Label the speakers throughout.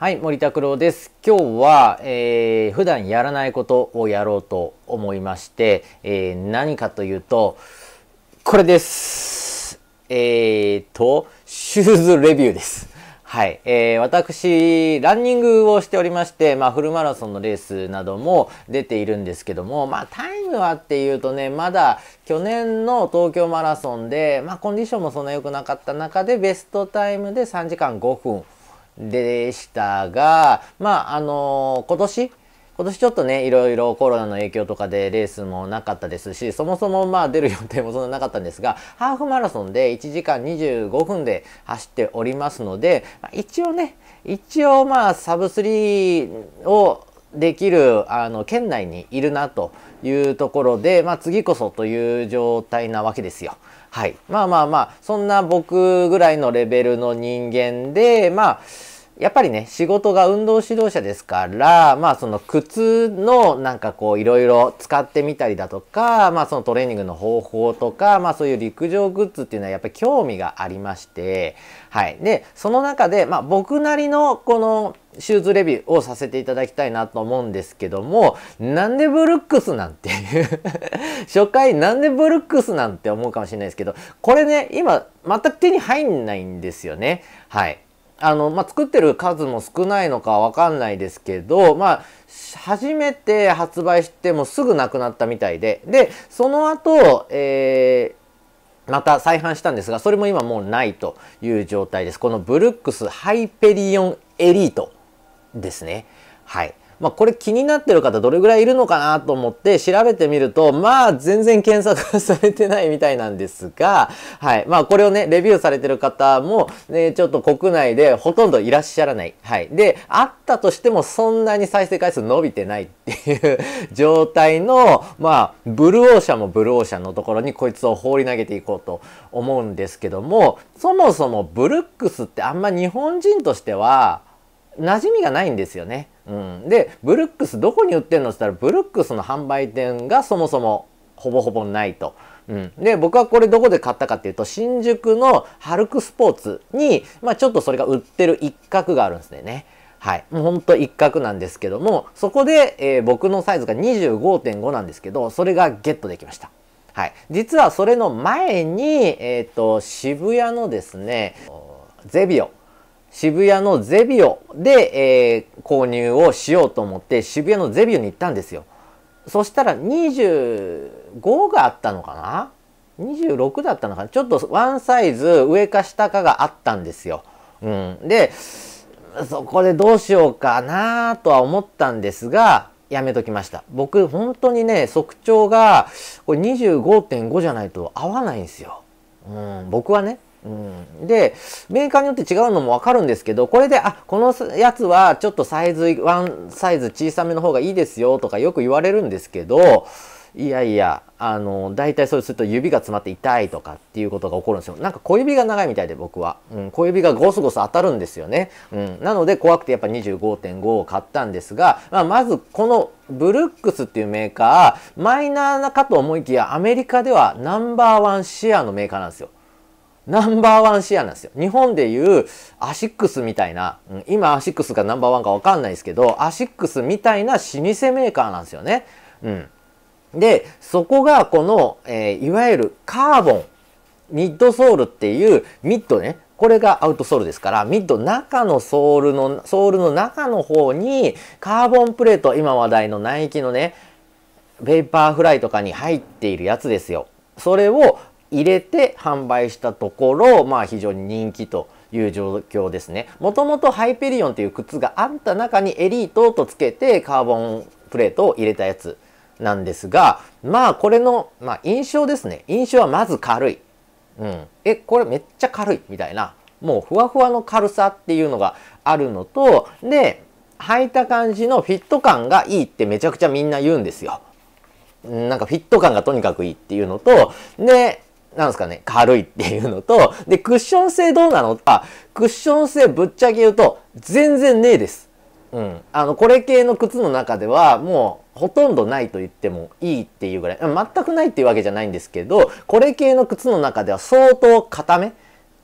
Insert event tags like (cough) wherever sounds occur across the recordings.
Speaker 1: はい、森拓郎です。今日は、えー、普段やらないことをやろうと思いまして、えー、何かというと、これです。えー、と、シューズレビューです。はい、えー、私、ランニングをしておりまして、まあ、フルマラソンのレースなども出ているんですけども、まあ、タイムはっていうとね、まだ去年の東京マラソンで、まあ、コンディションもそんな良くなかった中で、ベストタイムで3時間5分。でしたが、まあ、あのー、今年、今年ちょっとね、いろいろコロナの影響とかでレースもなかったですし、そもそもまあ出る予定もそんななかったんですが、ハーフマラソンで1時間25分で走っておりますので、一応ね、一応まあサブ3をできるあの県内にいるなというところで、まあ、次こそという状態なわけですよ。はい。まあまあまあ、そんな僕ぐらいのレベルの人間で、まあ、やっぱりね、仕事が運動指導者ですから、まあその靴のなんかこういろいろ使ってみたりだとか、まあそのトレーニングの方法とか、まあそういう陸上グッズっていうのはやっぱり興味がありまして、はい。で、その中で、まあ僕なりのこのシューズレビューをさせていただきたいなと思うんですけども、なんでブルックスなんていう (laughs) 初回なんでブルックスなんて思うかもしれないですけど、これね、今全く手に入んないんですよね。はい。あの、まあ、作ってる数も少ないのかわかんないですけど、まあ、初めて発売してもすぐなくなったみたいで、で、その後、えー、また再販したんですが、それも今もうないという状態です。このブルックスハイペリオンエリートですね。はい。まあ、これ気になってる方どれぐらいいるのかなと思って調べてみると、まあ、全然検索されてないみたいなんですが、はい。まあ、これをね、レビューされてる方も、ね、ちょっと国内でほとんどいらっしゃらない。はい。で、あったとしてもそんなに再生回数伸びてないっていう状態の、まあ、ブルーオーシャンもブルーオーシャンのところにこいつを放り投げていこうと思うんですけども、そもそもブルックスってあんま日本人としては、馴染みがないんですよね。うん、でブルックスどこに売ってんのって言ったらブルックスの販売店がそもそもほぼほぼないと。うん、で僕はこれどこで買ったかっていうと新宿のハルクスポーツに、まあ、ちょっとそれが売ってる一角があるんですね。はい。もうほんと一角なんですけども、そこで、えー、僕のサイズが25.5なんですけど、それがゲットできました。はい。実はそれの前に、えっ、ー、と、渋谷のですね、ゼビオ渋谷のゼビオで、えー、購入をしようと思って渋谷のゼビオに行ったんですよ。そしたら25があったのかな ?26 だったのかなちょっとワンサイズ上か下かがあったんですよ。うん、でそこでどうしようかなとは思ったんですがやめときました僕本当にね側長がこれ25.5じゃないと合わないんですよ、うん、僕はねうん、でメーカーによって違うのも分かるんですけどこれであこのやつはちょっとサイズワンサイズ小さめの方がいいですよとかよく言われるんですけどいやいやあの大体そうすると指が詰まって痛いとかっていうことが起こるんですよなんか小指が長いみたいで僕は、うん、小指がゴスゴス当たるんですよね、うん、なので怖くてやっぱ25.5を買ったんですが、まあ、まずこのブルックスっていうメーカーマイナーなかと思いきやアメリカではナンバーワンシェアのメーカーなんですよナンバーワンシェアなんですよ。日本でいうアシックスみたいな、うん、今アシックスがナンバーワンかわかんないですけど、アシックスみたいな老舗メーカーなんですよね。うん。で、そこがこの、えー、いわゆるカーボン、ミッドソールっていうミッドね、これがアウトソールですから、ミッド中のソールの、ソールの中の方にカーボンプレート、今話題のナイキのね、ペーパーフライとかに入っているやつですよ。それを入れて販売したところ、まあ、非常に人気と。いう状況ですねもともとハイペリオンという靴があった中にエリートとつけてカーボンプレートを入れたやつなんですがまあこれの、まあ、印象ですね印象はまず軽い、うん、えこれめっちゃ軽いみたいなもうふわふわの軽さっていうのがあるのとで履いた感じのフィット感がいいってめちゃくちゃみんな言うんですよ。なんかフィット感がとにかくいいっていうのとでなんですかね、軽いっていうのと、で、クッション性どうなのあ、クッション性ぶっちゃけ言うと、全然ねえです。うん。あの、これ系の靴の中では、もう、ほとんどないと言ってもいいっていうぐらい、全くないっていうわけじゃないんですけど、これ系の靴の中では相当硬め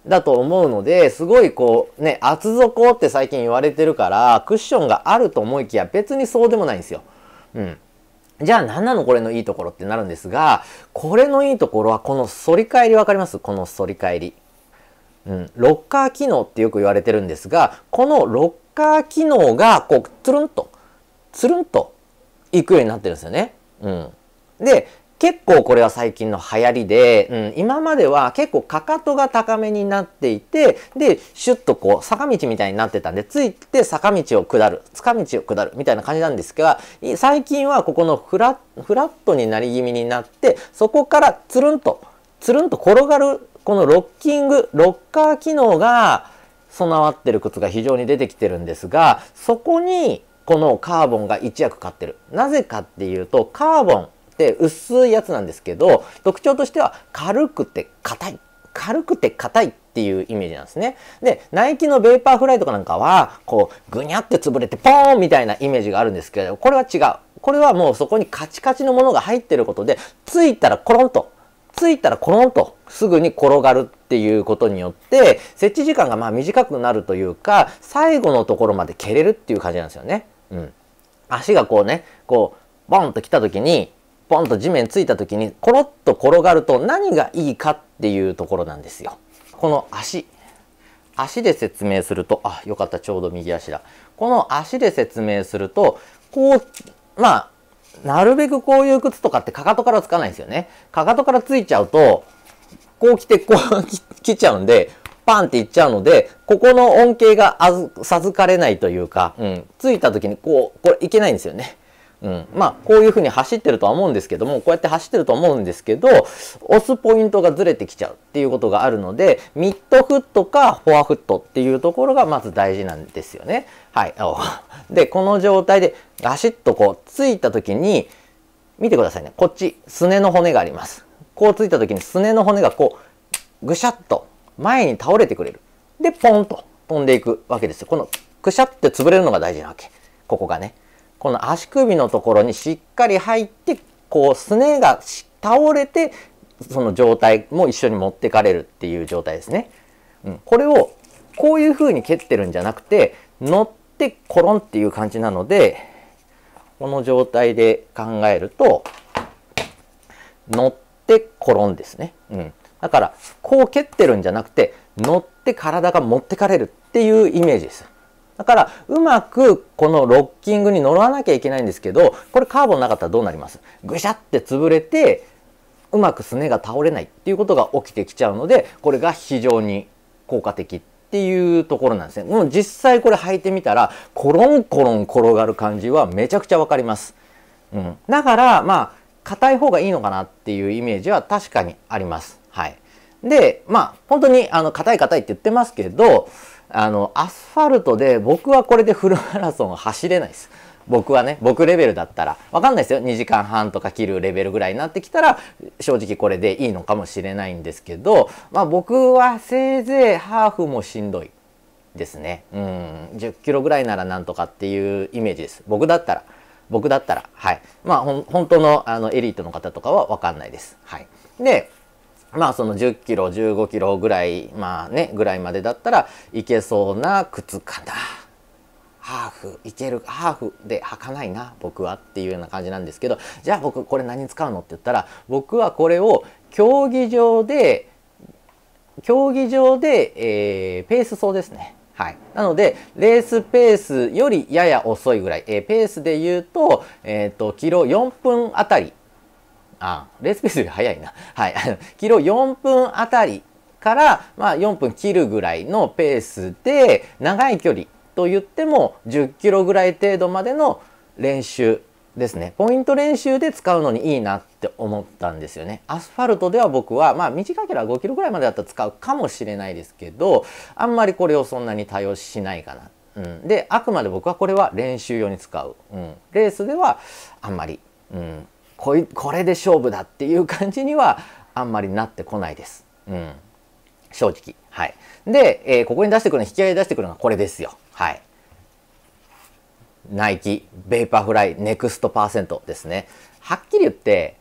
Speaker 1: だと思うので、すごいこう、ね、厚底って最近言われてるから、クッションがあると思いきや、別にそうでもないんですよ。うん。じゃあ何なのこれのいいところってなるんですが、これのいいところはこの反り返りわかりますこの反り返り。うん。ロッカー機能ってよく言われてるんですが、このロッカー機能がこう、つるんと、つるんといくようになってるんですよね。うん。で、結構これは最近の流行りで、うん、今までは結構かかとが高めになっていて、で、シュッとこう、坂道みたいになってたんで、ついて坂道を下る、坂道を下るみたいな感じなんですが、最近はここのフラフラットになり気味になって、そこからつるんと、つるんと転がる、このロッキング、ロッカー機能が備わってる靴が非常に出てきてるんですが、そこにこのカーボンが一役買ってる。なぜかっていうと、カーボン、って薄いやつなんですけど特徴としては軽くて硬い軽くて硬いっていうイメージなんですね。で、ナイキのベーパーフライとかなんかは、こう、ぐにゃって潰れて、ポーンみたいなイメージがあるんですけれど、これは違う。これはもうそこにカチカチのものが入ってることで、ついたらコロンと、ついたらコロンと、すぐに転がるっていうことによって、設置時間がまあ短くなるというか、最後のところまで蹴れるっていう感じなんですよね。うん。足がこうね、こう、ボンと来た時に、ポンと地面ついた時にコロッと転がると何がいいかっていうところなんですよ。この足足で説明するとあよかったちょうど右足だこの足で説明するとこうまあなるべくこういう靴とかってかかとからつかないんですよねかかとからついちゃうとこう来てこう (laughs) 来ちゃうんでパンっていっちゃうのでここの恩恵が授かれないというか、うん、ついた時にこうこれいけないんですよね。うん、まあこういうふうに走ってるとは思うんですけどもこうやって走ってると思うんですけど押すポイントがずれてきちゃうっていうことがあるのでミッドフットかフォアフットっていうところがまず大事なんですよね。はい、(laughs) でこの状態でガシッとこうついた時に見てくださいねこっちすねの骨があります。こうついた時にすねの骨がこうぐしゃっと前に倒れてくれる。でポンと飛んでいくわけですよ。このくしゃって潰れるのが大事なわけここがね。この足首のところにしっかり入ってこうすねが倒れてその状態も一緒に持ってかれるっていう状態ですね。うん、これをこういう風に蹴ってるんじゃなくて乗ってコロンっていう感じなのでこの状態で考えると乗ってコロンですね。うん、だからこう蹴ってるんじゃなくて乗って体が持ってかれるっていうイメージです。だから、うまくこのロッキングに乗らなきゃいけないんですけど、これカーボンなかったらどうなりますぐしゃって潰れて、うまくすねが倒れないっていうことが起きてきちゃうので、これが非常に効果的っていうところなんですね。もう実際これ履いてみたら、コロンコロン転がる感じはめちゃくちゃわかります。うん。だから、まあ、硬い方がいいのかなっていうイメージは確かにあります。はい。で、まあ、本当に、あの、硬い硬いって言ってますけど、あのアスファルトで僕はこれでフルマラソン走れないです僕はね僕レベルだったら分かんないですよ2時間半とか切るレベルぐらいになってきたら正直これでいいのかもしれないんですけど、まあ、僕はせいぜいハーフもしんどいですねうん10キロぐらいならなんとかっていうイメージです僕だったら僕だったらはいまあ本当のあのエリートの方とかは分かんないですはいでまあその10キロ15キロぐらいまあねぐらいまでだったらいけそうな靴かなハーフいけるハーフで履かないな僕はっていうような感じなんですけどじゃあ僕これ何使うのって言ったら僕はこれを競技場で競技場で、えー、ペース走ですね。はい、なのでレースペースよりやや遅いぐらい、えー、ペースで言うと,、えーと、とキロ4分あたりあ、レースペースより早いな。(laughs) はい。キロ4分あたりから、まあ、4分切るぐらいのペースで、長い距離と言っても10キロぐらい程度までの練習ですね。ポイント練習で使うのにいいなって思ったんですよね。アスファルトでは僕は、まあ、短ければ5キロぐらいまでだったら使うかもしれないですけど、あんまりこれをそんなに多用しないかな。うん、で、あくまで僕はこれは練習用に使う。うん、レースではあんまり。うんこいこれで勝負だっていう感じにはあんまりなってこないです。うん、正直。はい、で、えー、ここに出してくるの引き合い出してくるのがこれですよ。はい、ナイキベイパーフライネクストパーセントですね。はっきり言って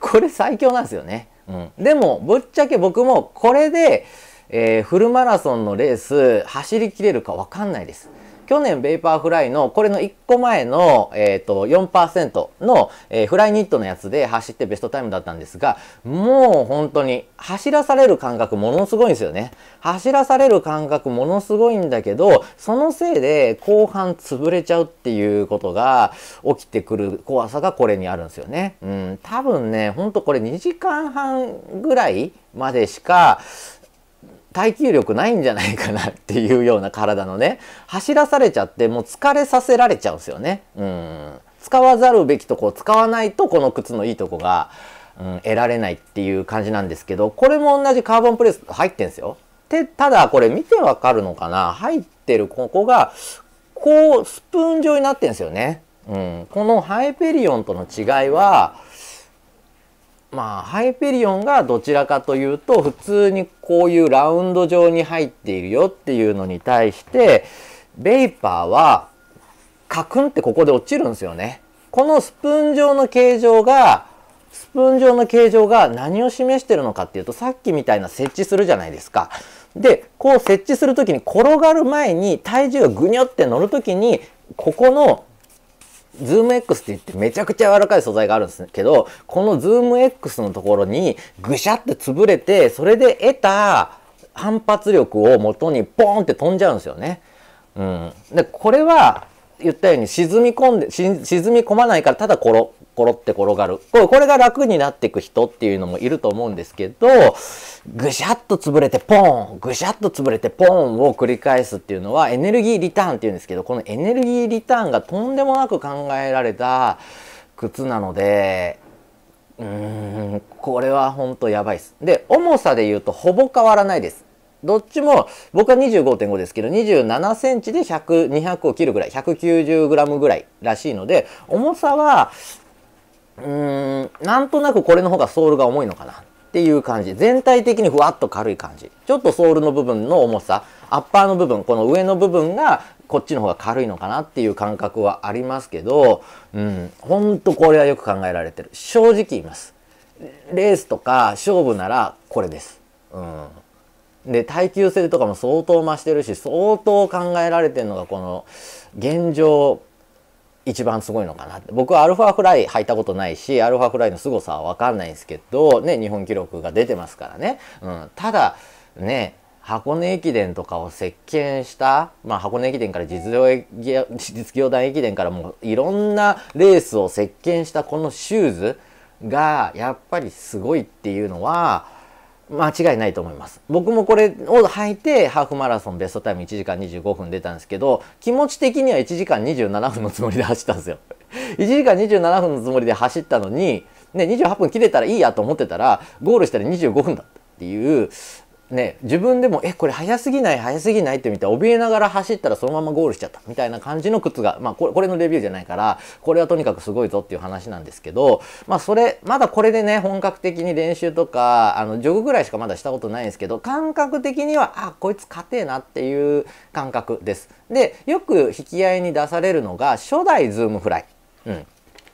Speaker 1: これ最強なんですよね。うん、でもぶっちゃけ僕もこれで、えー、フルマラソンのレース走りきれるか分かんないです。去年ベイパーフライのこれの1個前の、えーと、4%の、えー、フライニットのやつで走ってベストタイムだったんですがもう本当に走らされる感覚ものすごいんですよね走らされる感覚ものすごいんだけどそのせいで後半潰れちゃうっていうことが起きてくる怖さがこれにあるんですよねうん多分ねほんとこれ2時間半ぐらいまでしか耐久力ないんじゃないかなっていうような体のね走らされちゃってもう疲れさせられちゃうんですよね。うん使わざるべきとこを使わないとこの靴のいいとこが、うん、得られないっていう感じなんですけどこれも同じカーボンプレス入ってんですよ。でただこれ見てわかるのかな入ってるここがこうスプーン状になってんですよね。うん、このハイペリオンとの違いはまあハイペリオンがどちらかというと普通にこういうラウンド状に入っているよっていうのに対してベイパーはカクンってここで落ちるんですよね。このスプーン状の形状がスプーン状の形状が何を示してるのかっていうとさっきみたいな設置するじゃないですか。でこう設置する時に転がる前に体重がぐにょって乗る時にここのズーム X って言ってめちゃくちゃ柔らかい素材があるんですけど、このズーム X のところにぐしゃって潰れて、それで得た反発力を元にポーンって飛んじゃうんですよね。うん。で、これは言ったように沈み込んで沈み込まないからただころって転がるこれこれが楽になっていく人っていうのもいると思うんですけどぐしゃっと潰れてポンぐしゃっと潰れてポンを繰り返すっていうのはエネルギーリターンっていうんですけどこのエネルギーリターンがとんでもなく考えられた靴なのでうーんこれはほんとやばいです。で重さで言うとほぼ変わらないです。どっちも、僕は25.5ですけど、27センチで100、200を切るぐらい、190グラムぐらいらしいので、重さは、うーん、なんとなくこれの方がソールが重いのかなっていう感じ。全体的にふわっと軽い感じ。ちょっとソールの部分の重さ、アッパーの部分、この上の部分がこっちの方が軽いのかなっていう感覚はありますけど、うん、ほんとこれはよく考えられてる。正直言います。レースとか勝負ならこれです。うん。で耐久性とかも相当増してるし相当考えられてるのがこの現状一番すごいのかなって僕はアルファフライ履いたことないしアルファフライの凄さは分かんないんですけど、ね、日本記録が出てますからね、うん、ただね箱根駅伝とかを席巻した、まあ、箱根駅伝から実業実業団駅伝からもういろんなレースを席巻したこのシューズがやっぱりすごいっていうのは間違いないと思います僕もこれを履いてハーフマラソンベストタイム1時間25分出たんですけど気持ち的には1時間27分のつもりで走ったんですよ1 (laughs) 時間27分のつもりで走ったのに、ね、28分切れたらいいやと思ってたらゴールしたら25分だったっていうね、自分でも、え、これ早すぎない、早すぎないって見て、怯えながら走ったらそのままゴールしちゃった、みたいな感じの靴が、まあこれ、これのレビューじゃないから、これはとにかくすごいぞっていう話なんですけど、まあそれ、まだこれでね、本格的に練習とか、あの、ジョグぐらいしかまだしたことないんですけど、感覚的には、あ、こいつてえなっていう感覚です。で、よく引き合いに出されるのが、初代ズームフライ。うん。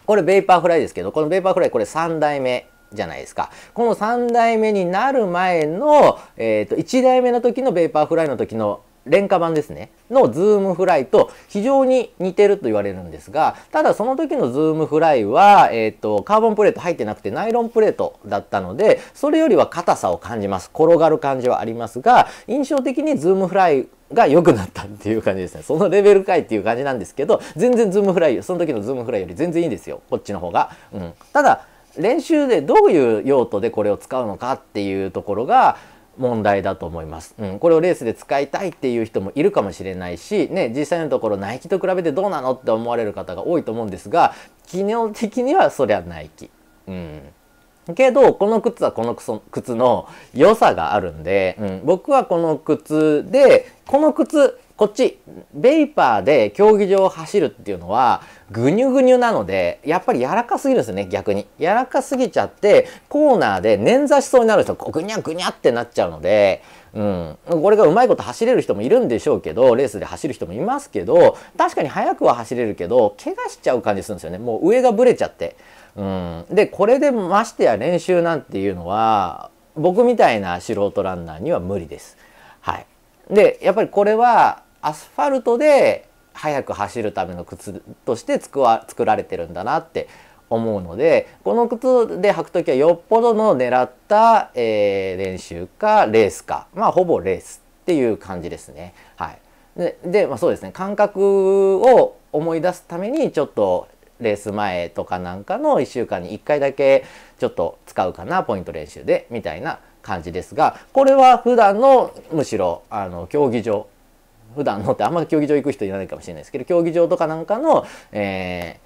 Speaker 1: これ、ベイパーフライですけど、このベイパーフライ、これ3代目じゃないですか。この3代目になる前の、えっ、ー、と、1代目の時のベーパーフライの時の廉価版ですねのズームフライと非常に似てると言われるんですがただその時のズームフライは、えーと、カーボンプレート入ってなくてナイロンプレートだったのでそれよりは硬さを感じます転がる感じはありますが印象的にズームフライが良くなったっていう感じですねそのレベルかいっていう感じなんですけど全然ズームフライその時のズームフライより全然いいんですよこっちの方が。うん、ただ練習でどういう用途でこれを使うのかっていうところが問題だと思います、うん、これをレースで使いたいっていう人もいるかもしれないし、ね、実際のところナイキと比べてどうなのって思われる方が多いと思うんですが機能的にはそりゃナイキ。うんけど、この靴はこの靴の良さがあるんで、うん、僕はこの靴で、この靴こっち、ベイパーで競技場を走るっていうのは、ぐにゅぐにゅなので、やっぱり柔らかすぎるんですよね、逆に。柔らかすぎちゃって、コーナーで捻挫しそうになる人、ぐにゃぐにゃってなっちゃうので、うん、これがうまいこと走れる人もいるんでしょうけどレースで走る人もいますけど確かに速くは走れるけど怪我しちゃう感じするんですよねもう上がぶれちゃって、うん、でこれでましてや練習なんていうのは僕みたいな素人ランナーには無理です。はい、でやっぱりこれはアスファルトで速く走るための靴として作作られてるんだなって思うのでこの靴で履く時はよっぽどの狙った、えー、練習かレースかまあほぼレースっていう感じですね。はい、でで、まあ、そうですね感覚を思い出すためにちょっとレース前とかなんかの1週間に1回だけちょっと使うかなポイント練習でみたいな感じですがこれは普段のむしろあの競技場普段のってあんまり競技場行く人いないかもしれないですけど競技場とかなんかの、え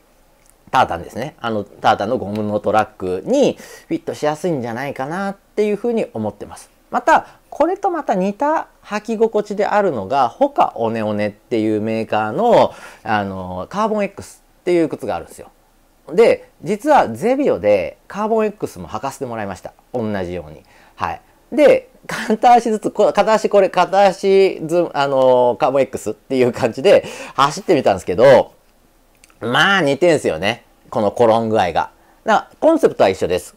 Speaker 1: ー、タータンですねあのタータンのゴムのトラックにフィットしやすいんじゃないかなっていうふうに思ってます。またこれとまた似た履き心地であるのがホカオネオネっていうメーカーのあのカーボン X っていう靴があるんですよ。で実はゼビオでカーボン X も履かせてもらいました同じように。はい、で、片足ずつ、片足これ、片足ズあのー、カモ X っていう感じで走ってみたんですけど、まあ似てんすよね。この転ん具合が。だコンセプトは一緒です。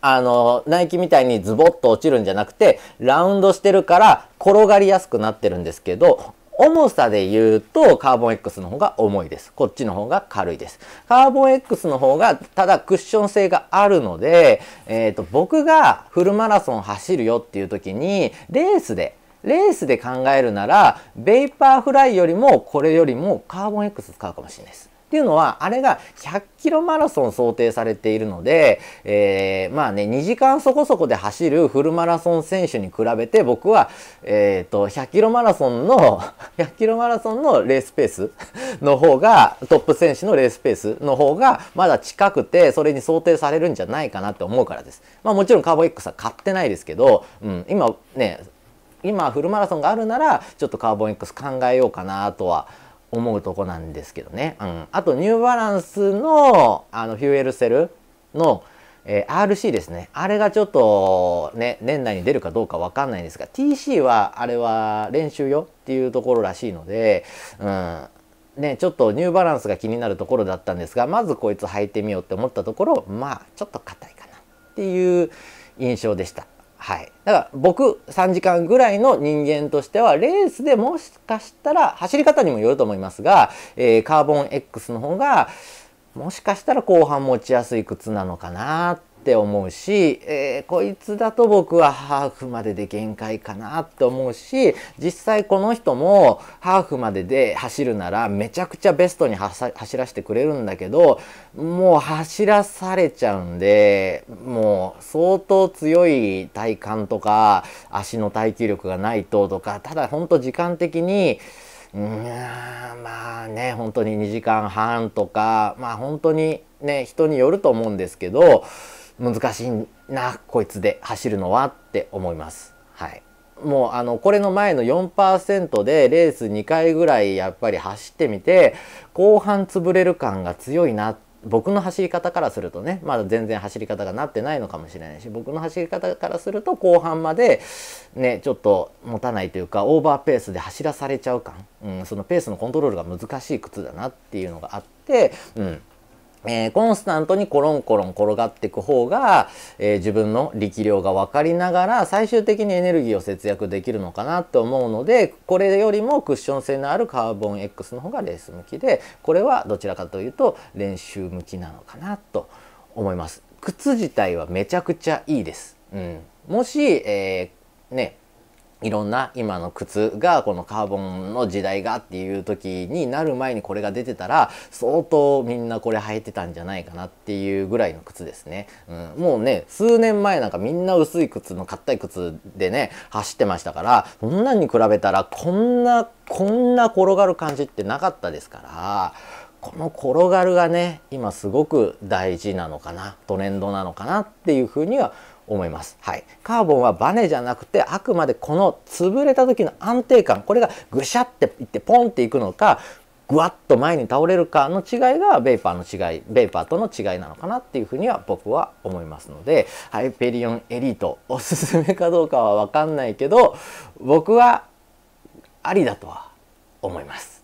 Speaker 1: あの、ナイキみたいにズボッと落ちるんじゃなくて、ラウンドしてるから転がりやすくなってるんですけど、重さで言うとカーボン X の方が重いです。こっちの方が軽いです。カーボン X の方がただクッション性があるので、えっ、ー、と、僕がフルマラソン走るよっていう時に、レースでレースで考えるなら、ベイパーフライよりも、これよりもカーボン X 使うかもしれないです。っていうのは、あれが100キロマラソン想定されているので、えー、まあね、2時間そこそこで走るフルマラソン選手に比べて、僕は、えっ、ー、と、100キロマラソンの、100 (laughs) キロマラソンのレースペース (laughs) の方が、トップ選手のレースペースの方が、まだ近くて、それに想定されるんじゃないかなって思うからです。まあもちろんカーボ X は買ってないですけど、うん、今ね、今フルマラソンがあるなら、ちょっとカーボン X 考えようかなとは思うとこなんですけどね。うん。あと、ニューバランスの、あの、フューエルセルの、えー、RC ですね。あれがちょっと、ね、年内に出るかどうかわかんないんですが、TC は、あれは練習よっていうところらしいので、うん。ね、ちょっとニューバランスが気になるところだったんですが、まずこいつ履いてみようって思ったところ、まあ、ちょっと硬いかなっていう印象でした。はい。だから僕3時間ぐらいの人間としてはレースでもしかしたら走り方にもよると思いますが、えー、カーボン X の方がもしかしたら後半持ちやすい靴なのかなっって思うし、えー、こいつだと僕はハーフまでで限界かなって思うし実際この人もハーフまでで走るならめちゃくちゃベストに走らせてくれるんだけどもう走らされちゃうんでもう相当強い体幹とか足の耐久力がないととかただほんと時間的にうんまあね本当に2時間半とかまあ本当にね人によると思うんですけど難しいなこいつで走るのはって思います。はいもうあのこれの前の4%でレース2回ぐらいやっぱり走ってみて後半潰れる感が強いな僕の走り方からするとねまだ全然走り方がなってないのかもしれないし僕の走り方からすると後半までねちょっと持たないというかオーバーペースで走らされちゃう感、うん、そのペースのコントロールが難しい靴だなっていうのがあって、うん、えー、コンスタントにコロンコロン転がっていく方が、えー、自分の力量が分かりながら最終的にエネルギーを節約できるのかなと思うのでこれよりもクッション性のあるカーボン X の方がレース向きでこれはどちらかというと練習向きなのかなと思います。靴自体はめちゃくちゃいいです。うん、もし、えー、ねいろんな今の靴がこのカーボンの時代がっていう時になる前にこれが出てたら相当みんなこれ履いてたんじゃないかなっていうぐらいの靴ですね、うん、もうね数年前なんかみんな薄い靴の硬い靴でね走ってましたからそんなんに比べたらこんなこんな転がる感じってなかったですからこの転がるがね今すごく大事なのかなトレンドなのかなっていうふうには思います、はい、カーボンはバネじゃなくてあくまでこの潰れた時の安定感これがぐしゃっていってポンっていくのかぐわっと前に倒れるかの違いがベーパーの違いベーパーとの違いなのかなっていうふうには僕は思いますのでハイペリオンエリートおすすめかどうかは分かんないけど僕はありだとは思います。